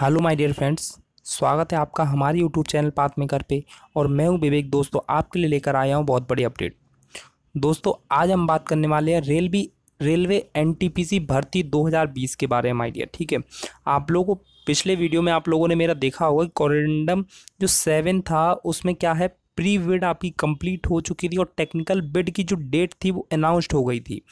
hello my dear friends स्वागत है आपका हमारे यूट्यूब चैनल पाथ कर पे और मैं हूं विवेक दोस्तों आपके लिए लेकर आया हूं बहुत बड़ी अपडेट दोस्तों आज हम बात करने वाले हैं रेलवे रेलवे एनटीपीसी भर्ती 2020 के बारे में आइडिया ठीक है आप लोगों को पिछले वीडियो में आप लोगों ने मेरा देखा होगा कॉरेंडम जो सेवन था उसमें क्या है प्री बिड आपकी कंप्लीट हो चुकी थी और टेक्निकल बिड की जो डेट थी वो अनाउंस्ड हो गई थी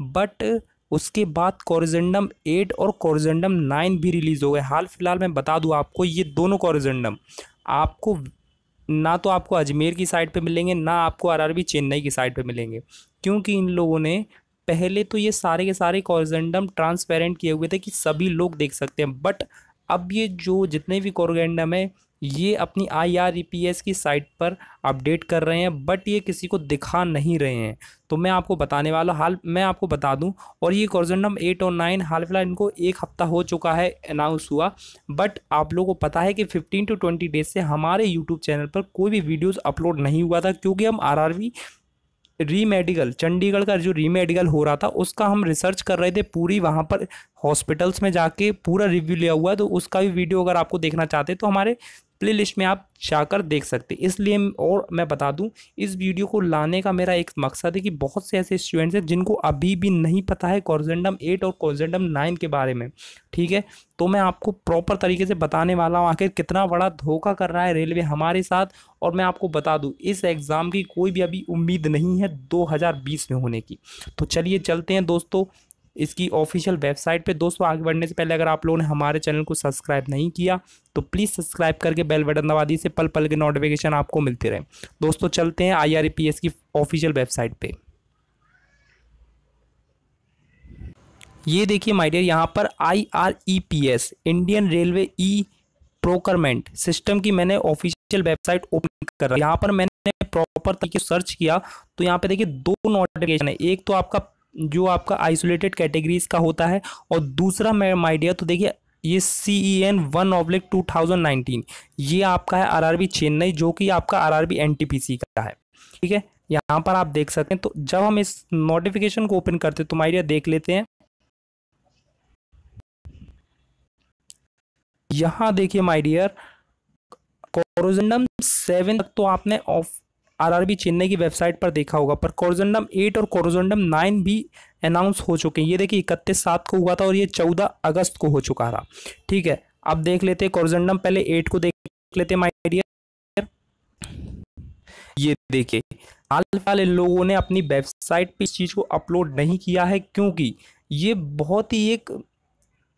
बट उसके बाद कॉरिजेंडम एट और कॉरिजेंडम नाइन भी रिलीज़ हो गए हाल फिलहाल मैं बता दूँ आपको ये दोनों कॉरिजेंडम आपको ना तो आपको अजमेर की साइड पे मिलेंगे ना आपको आरआरबी चेन्नई की साइड पे मिलेंगे क्योंकि इन लोगों ने पहले तो ये सारे के सारे कॉरिजेंडम ट्रांसपेरेंट किए हुए थे कि सभी लोग देख सकते हैं बट अब ये जो जितने भी कॉरिजेंडम है ये अपनी आई e की साइट पर अपडेट कर रहे हैं बट ये किसी को दिखा नहीं रहे हैं तो मैं आपको बताने वाला हाल मैं आपको बता दूं और ये कॉर्जन नंबर एट और नाइन हाल फिलहाल इनको एक हफ़्ता हो चुका है अनाउंस हुआ बट आप लोगों को पता है कि फिफ्टीन टू ट्वेंटी डेज से हमारे यूट्यूब चैनल पर कोई भी वीडियोज़ अपलोड नहीं हुआ था क्योंकि हम आर रीमेडिकल चंडीगढ़ का जो रीमेडिकल हो रहा था उसका हम रिसर्च कर रहे थे पूरी वहाँ पर हॉस्पिटल्स में जाके पूरा रिव्यू लिया हुआ है तो उसका भी वीडियो अगर आपको देखना चाहते हैं तो हमारे प्लेलिस्ट में आप जाकर देख सकते इसलिए और मैं बता दूं इस वीडियो को लाने का मेरा एक मकसद है कि बहुत से ऐसे स्टूडेंट्स हैं जिनको अभी भी नहीं पता है कॉर्जेंडम एट और कॉर्जेंडम नाइन के बारे में ठीक है तो मैं आपको प्रॉपर तरीके से बताने वाला हूँ आखिर कितना बड़ा धोखा कर रहा है रेलवे हमारे साथ और मैं आपको बता दूँ इस एग्ज़ाम की कोई भी अभी उम्मीद नहीं है दो में होने की तो चलिए चलते हैं दोस्तों इसकी ऑफिशियल वेबसाइट पे दोस्तों आगे बढ़ने से पहले अगर आप लोगों ने हमारे चैनल को सब्सक्राइब नहीं किया तो प्लीज़ सब्सक्राइब करके बेल बटन दबा दीजिए पल पल के नोटिफिकेशन आपको मिलते रहे दोस्तों चलते हैं आई की ऑफिशियल वेबसाइट पर ये देखिए माय डियर यहाँ पर I R E P S Indian railway e procurement system की मैंने ऑफिशियल वेबसाइट ओपन कर यहाँ पर मैंने प्रॉपर तरीके सर्च किया तो यहाँ पे देखिए दो नोटिफिकेशन है एक तो आपका जो आपका आइसोलेटेड कैटेगरीज का होता है और दूसरा माइडिया तो देखिए ये C E N one oblique two thousand nineteen ये आपका है आरआरबी चेन्नई जो कि आपका आरआरबी एनटीपीसी का है ठीक है यहाँ पर आप देख सकते हैं तो जब हम इस नोटिफिकेशन को ओपन करते हैं तो माइडिया देख लेते हैं यहाँ देखिए माइडियर कोरोजेंडम सेवन तक तो आपने ऑफ आरआरबी चेन्नई की वेबसाइट पर देखा होगा पर कोरोजेंडम एट और कोरोजेंडम नाइन भी अनाउंस हो चुके हैं ये देखिए इकतीस सात को हुआ था और ये चौदह अगस्त को हो चुका था ठीक है अब देख लेते हैं कोरोजेंडम पहले एट को देख लेते हैं माइडियर ये देखिए हाल फिलहाल इन लोगों ने अपनी वेबसाइट पे इस चीज़ को अपलोड नहीं किया है क्योंकि ये बहुत ही एक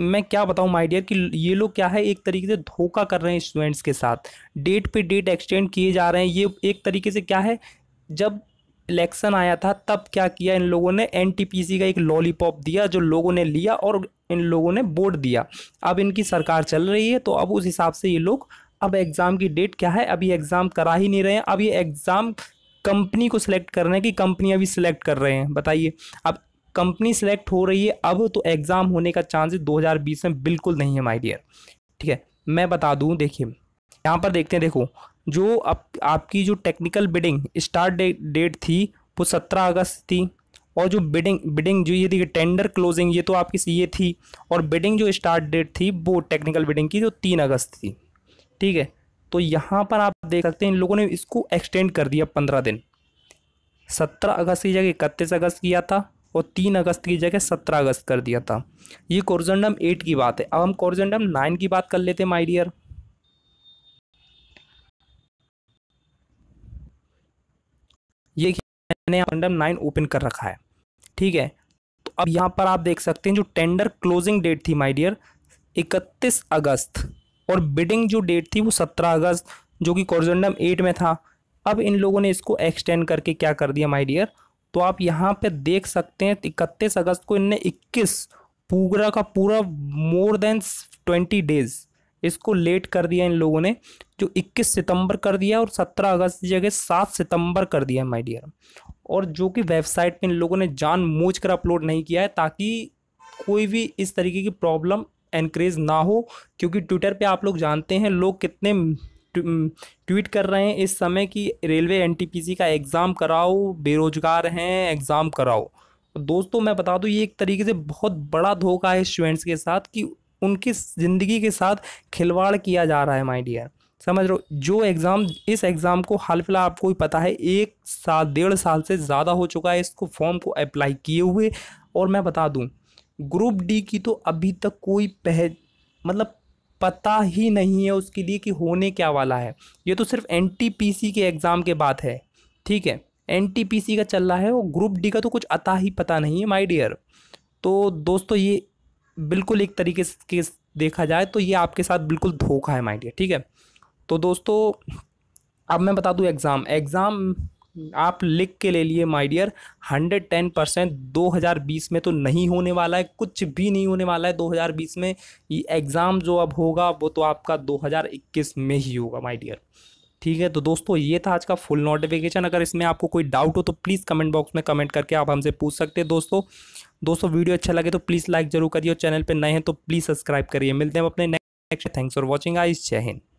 मैं क्या बताऊं माय डियर कि ये लोग क्या है एक तरीके से धोखा कर रहे हैं स्टूडेंट्स के साथ डेट पे डेट एक्सटेंड किए जा रहे हैं ये एक तरीके से क्या है जब इलेक्शन आया था तब क्या किया इन लोगों ने एन का एक लॉलीपॉप दिया जो लोगों ने लिया और इन लोगों ने वोट दिया अब इनकी सरकार चल रही है तो अब उस हिसाब से ये लोग अब एग्ज़ाम की डेट क्या है अभी एग्ज़ाम करा ही नहीं रहे हैं अब ये एग्ज़ाम कंपनी को सिलेक्ट कर रहे हैं कि कंपनी अभी सिलेक्ट कर रहे हैं बताइए अब कंपनी सेलेक्ट हो रही है अब तो एग्ज़ाम होने का चांस 2020 में बिल्कुल नहीं है माई डियर ठीक है मैं बता दूँ देखिए यहाँ पर देखते हैं देखो जो आप, आपकी जो technical bidding start day, date थी वो सत्रह अगस्त थी और जो बिडिंग बिडिंग जो ये थी टेंडर क्लोजिंग ये तो आपकी ये थी और बिडिंग जो स्टार्ट डेट थी वो टेक्निकल बिडिंग की जो तीन अगस्त थी ठीक है तो यहाँ पर आप देख सकते हैं इन लोगों ने इसको एक्सटेंड कर दिया पंद्रह दिन सत्रह अगस्त की जगह इकतीस अगस्त किया था और तीन अगस्त की जगह सत्रह अगस्त कर दिया था ये कोर्जेंडम एट की बात है अब हम कोर्जेंडम नाइन की बात कर लेते हैं माई डियर ये मैंने कोर्जेंडम नाइन ओपन कर रखा है ठीक है तो अब यहाँ पर आप देख सकते हैं जो टेंडर क्लोजिंग डेट थी माई डियर इकतीस अगस्त और बिडिंग जो डेट थी वो सत्रह अगस्त जो कि कोर्जेंडम एट में था अब इन लोगों ने इसको एक्सटेंड करके क्या कर दिया माई डियर तो आप यहाँ पे देख सकते हैं इकतीस अगस्त को इनने इक्कीस पूरा का पूरा मोर देन ट्वेंटी डेज़ इसको लेट कर दिया इन लोगों ने जो 21 सितंबर कर दिया और 17 अगस्त की जगह सात सितंबर कर दिया माय डियर और जो कि वेबसाइट पे इन लोगों ने जान मूझ कर अपलोड नहीं किया है ताकि कोई भी इस तरीके की प्रॉब्लम इनक्रेज ना हो क्योंकि ट्विटर पे आप लोग जानते हैं लोग कितने ट्वीट कर रहे हैं इस समय कि रेलवे एन का एग्ज़ाम कराओ बेरोजगार हैं एग्ज़ाम कराओ दोस्तों मैं बता दूँ ये एक तरीके से बहुत बड़ा धोखा है स्टूडेंट्स के साथ कि उनकी ज़िंदगी के साथ खिलवाड़ किया जा रहा है माय डियर समझ लो जो एग्ज़ाम इस एग्ज़ाम को हाल फिलहाल आपको ही पता है एक साल डेढ़ साल से ज़्यादा हो चुका है इसको फॉर्म को अप्लाई किए हुए और मैं बता दूँ ग्रुप डी की तो अभी तक कोई पह मतलब पता ही नहीं है उसके लिए कि होने क्या वाला है ये तो सिर्फ एन के एग्ज़ाम के बाद है ठीक है एन का चल रहा है और ग्रुप डी का तो कुछ अता ही पता नहीं है माई डियर तो दोस्तों ये बिल्कुल एक तरीके से देखा जाए तो ये आपके साथ बिल्कुल धोखा है माई डियर ठीक है तो दोस्तों अब मैं बता दूँ एग्ज़ाम एग्ज़ाम आप लिख के ले लिए my dear hundred ten percent दो हज़ार बीस में तो नहीं होने वाला है कुछ भी नहीं होने वाला है दो हज़ार बीस में ये एग्ज़ाम जो अब होगा वो तो आपका दो हज़ार इक्कीस में ही होगा माय डियर ठीक है तो दोस्तों ये था आज का फुल नोटिफिकेशन अगर इसमें आपको कोई डाउट हो तो प्लीज़ कमेंट बॉक्स में कमेंट करके आप हमसे पूछ सकते हैं दोस्तों दोस्तों वीडियो अच्छा लगे तो प्लीज़ लाइक जरूर करिए और चैनल पर नए हैं तो प्लीज़ सब्सक्राइब करिए मिलते हैं अपने नेक्स्ट थैंक्स फॉर वॉचिंग आई जय हिंद